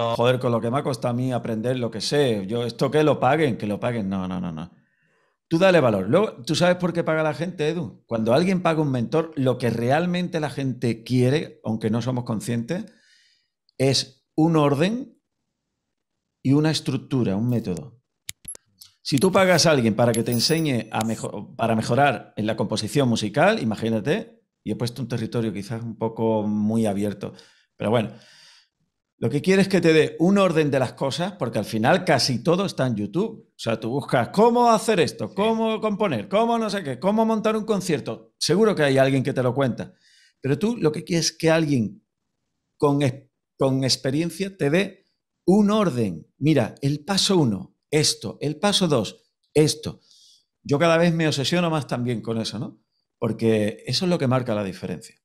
joder, con lo que me ha costado a mí aprender lo que sé, yo esto que lo paguen, que lo paguen, no, no, no, no. Tú dale valor. Luego, ¿tú sabes por qué paga la gente, Edu? Cuando alguien paga un mentor, lo que realmente la gente quiere, aunque no somos conscientes, es un orden y una estructura, un método. Si tú pagas a alguien para que te enseñe a mejor, para mejorar en la composición musical, imagínate, y he puesto un territorio quizás un poco muy abierto, pero bueno, lo que quieres es que te dé un orden de las cosas, porque al final casi todo está en YouTube. O sea, tú buscas cómo hacer esto, cómo componer, cómo no sé qué, cómo montar un concierto. Seguro que hay alguien que te lo cuenta. Pero tú lo que quieres es que alguien con, con experiencia te dé un orden. Mira, el paso uno, esto. El paso dos, esto. Yo cada vez me obsesiono más también con eso, ¿no? Porque eso es lo que marca la diferencia.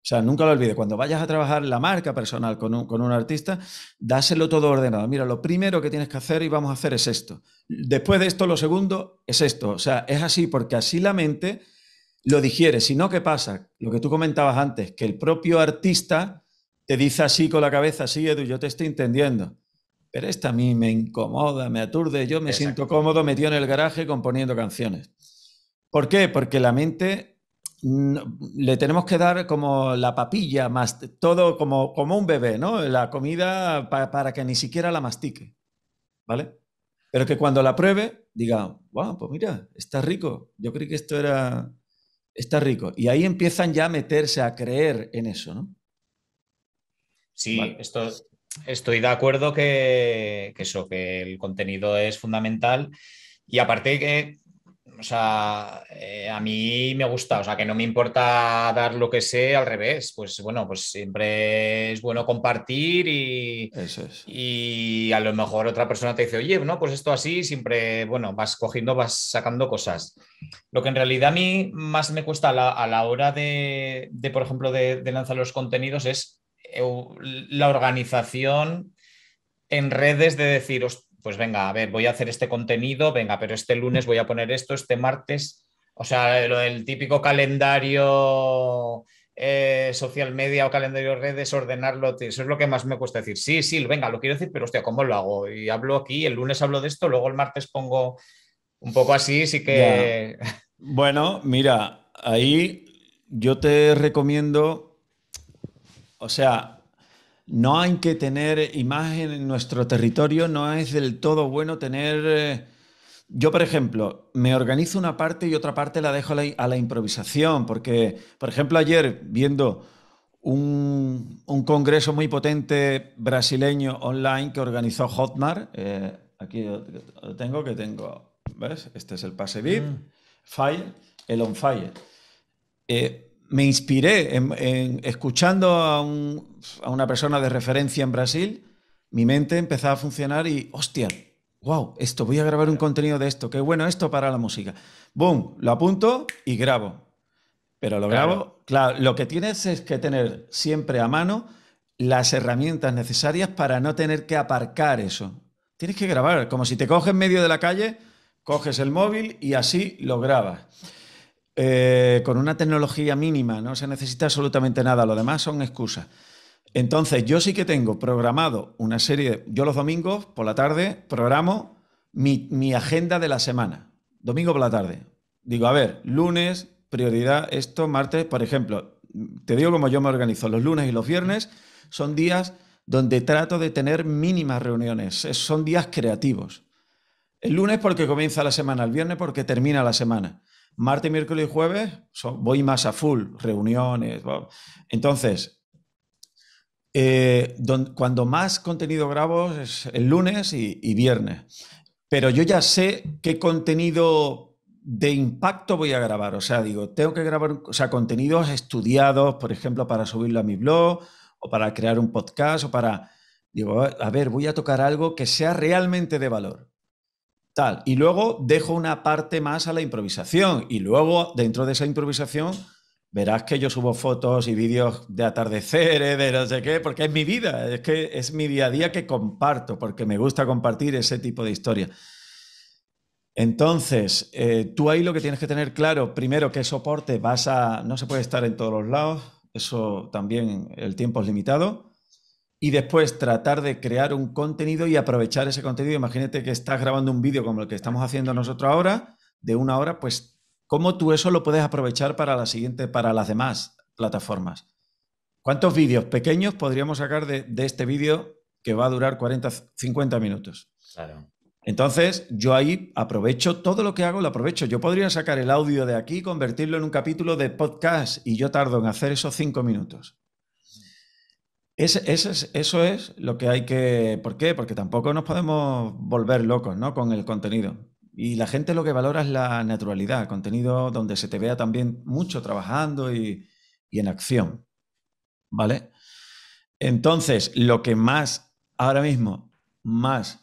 O sea, nunca lo olvides. Cuando vayas a trabajar la marca personal con un, artista, dáselo todo ordenado. Mira, lo primero que tienes que hacer y vamos a hacer es esto. Después de esto, lo segundo es esto. O sea, es así porque así la mente lo digiere. Si no, ¿qué pasa? Lo que tú comentabas antes, que el propio artista te dice así con la cabeza, sí, Edu, yo te estoy entendiendo. Pero esta a mí me incomoda, me aturde. Yo me siento cómodo metido en el garaje componiendo canciones. ¿Por qué? Porque la mente le tenemos que dar como la papilla, más todo como, como un bebé, ¿no? La comida para que ni siquiera la mastique, ¿vale? Pero que cuando la pruebe diga, wow, pues mira, está rico, yo creí que esto era, está rico. Y ahí empiezan ya a meterse, a creer en eso, ¿no? Sí, esto, estoy de acuerdo que, que eso, que el contenido es fundamental. Y aparte que o sea, eh, a mí me gusta, o sea, que no me importa dar lo que sé al revés. Pues bueno, pues siempre es bueno compartir y, y a lo mejor otra persona te dice, oye, no, pues esto así, siempre, bueno, vas cogiendo, vas sacando cosas. Lo que en realidad a mí más me cuesta a la, hora de, por ejemplo, de, lanzar los contenidos es eh, la organización en redes de decir, pues venga, a ver, voy a hacer este contenido, venga, pero este lunes voy a poner esto, este martes, o sea, lo del típico calendario eh, social media o calendario redes, ordenarlo, eso es lo que más me cuesta decir. Sí, sí, venga, lo quiero decir, pero hostia, ¿cómo lo hago? Y hablo aquí, el lunes hablo de esto, luego el martes pongo un poco así, sí que... Bueno, mira, ahí yo te recomiendo, o sea, no hay que tener imagen en nuestro territorio, no es del todo bueno tener... Eh, yo, por ejemplo, me organizo una parte y otra parte la dejo a la, improvisación, porque, por ejemplo, ayer viendo un, congreso muy potente brasileño online que organizó Hotmart, eh, aquí lo tengo, que tengo, ¿ves? Este es el pase VIP, mm. file, el on fire. Eh, me inspiré en, escuchando a, una persona de referencia en Brasil, mi mente empezaba a funcionar y, hostia, wow, esto, voy a grabar un contenido de esto, qué bueno esto para la música. Boom, lo apunto y grabo. Pero lo grabo, claro lo que tienes es que tener siempre a mano las herramientas necesarias para no tener que aparcar eso. Tienes que grabar, como si te coges en medio de la calle, coges el móvil y así lo grabas. Eh, con una tecnología mínima, no se necesita absolutamente nada, lo demás son excusas. Entonces, yo sí que tengo programado una serie, yo los domingos por la tarde programo mi, mi agenda de la semana, domingo por la tarde. Digo, a ver, lunes, prioridad esto, martes, por ejemplo, te digo como yo me organizo, los lunes y los viernes son días donde trato de tener mínimas reuniones, son días creativos. El lunes porque comienza la semana, el viernes porque termina la semana. Martes, miércoles y jueves voy más a full, reuniones. Entonces, eh, cuando más contenido grabo es el lunes y, viernes. Pero yo ya sé qué contenido de impacto voy a grabar. O sea, digo, tengo que grabar sea, contenidos estudiados, por ejemplo, para subirlo a mi blog o para crear un podcast o para, digo, a ver, voy a tocar algo que sea realmente de valor. Y luego dejo una parte más a la improvisación. Y luego, dentro de esa improvisación, verás que yo subo fotos y vídeos de atardeceres, de no sé qué, porque es mi vida, es que es mi día a día que comparto, porque me gusta compartir ese tipo de historia Entonces, eh, tú ahí lo que tienes que tener claro, primero, que soporte vas a. No se puede estar en todos los lados, eso también, el tiempo es limitado y después tratar de crear un contenido y aprovechar ese contenido. Imagínate que estás grabando un vídeo como el que estamos haciendo nosotros ahora, de una hora, pues cómo tú eso lo puedes aprovechar para la siguiente, para las demás plataformas. ¿Cuántos vídeos pequeños podríamos sacar de, este vídeo que va a durar 40, 50 minutos? Claro. Entonces, yo ahí aprovecho todo lo que hago, lo aprovecho. Yo podría sacar el audio de aquí, convertirlo en un capítulo de podcast y yo tardo en hacer esos cinco minutos eso es lo que hay que... ¿Por qué? Porque tampoco nos podemos volver locos ¿no? con el contenido. Y la gente lo que valora es la naturalidad, contenido donde se te vea también mucho trabajando y, y en acción. ¿Vale? Entonces, lo que más, ahora mismo, más...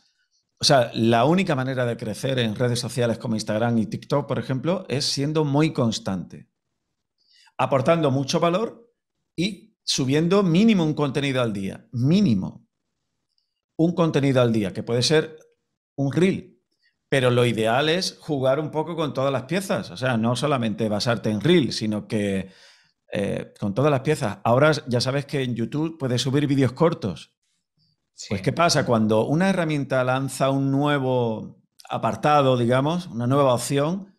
O sea, la única manera de crecer en redes sociales como Instagram y TikTok, por ejemplo, es siendo muy constante, aportando mucho valor y subiendo mínimo un contenido al día, mínimo. Un contenido al día, que puede ser un reel, pero lo ideal es jugar un poco con todas las piezas, o sea, no solamente basarte en reel, sino que eh, con todas las piezas. Ahora ya sabes que en YouTube puedes subir vídeos cortos. Pues ¿qué pasa? Cuando una herramienta lanza un nuevo apartado, digamos, una nueva opción,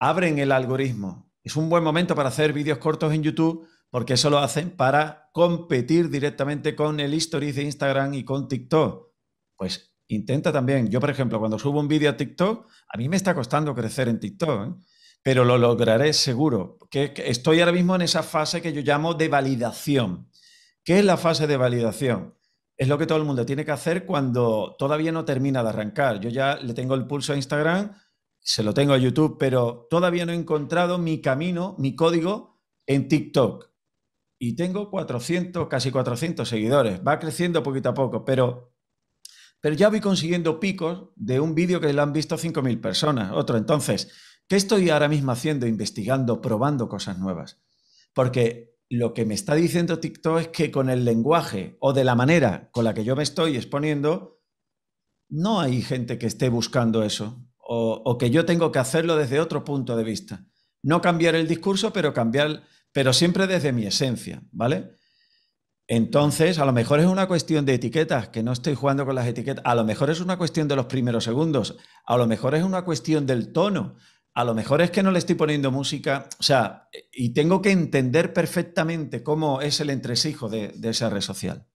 abren el algoritmo. Es un buen momento para hacer vídeos cortos en YouTube porque eso lo hacen para competir directamente con el history de Instagram y con TikTok. Pues intenta también. Yo, por ejemplo, cuando subo un vídeo a TikTok, a mí me está costando crecer en TikTok, ¿eh? pero lo lograré seguro. Que estoy ahora mismo en esa fase que yo llamo de validación. ¿Qué es la fase de validación? Es lo que todo el mundo tiene que hacer cuando todavía no termina de arrancar. Yo ya le tengo el pulso a Instagram, se lo tengo a YouTube, pero todavía no he encontrado mi camino, mi código en TikTok y tengo 400, casi 400 seguidores. Va creciendo poquito a poco, pero, pero ya voy consiguiendo picos de un vídeo que le han visto 5.000 personas, otro. Entonces, ¿qué estoy ahora mismo haciendo? Investigando, probando cosas nuevas. Porque lo que me está diciendo TikTok es que con el lenguaje o de la manera con la que yo me estoy exponiendo, no hay gente que esté buscando eso o, o que yo tengo que hacerlo desde otro punto de vista. No cambiar el discurso, pero cambiar pero siempre desde mi esencia, ¿vale? Entonces, a lo mejor es una cuestión de etiquetas, que no estoy jugando con las etiquetas, a lo mejor es una cuestión de los primeros segundos, a lo mejor es una cuestión del tono, a lo mejor es que no le estoy poniendo música, o sea, y tengo que entender perfectamente cómo es el entresijo de, de esa red social.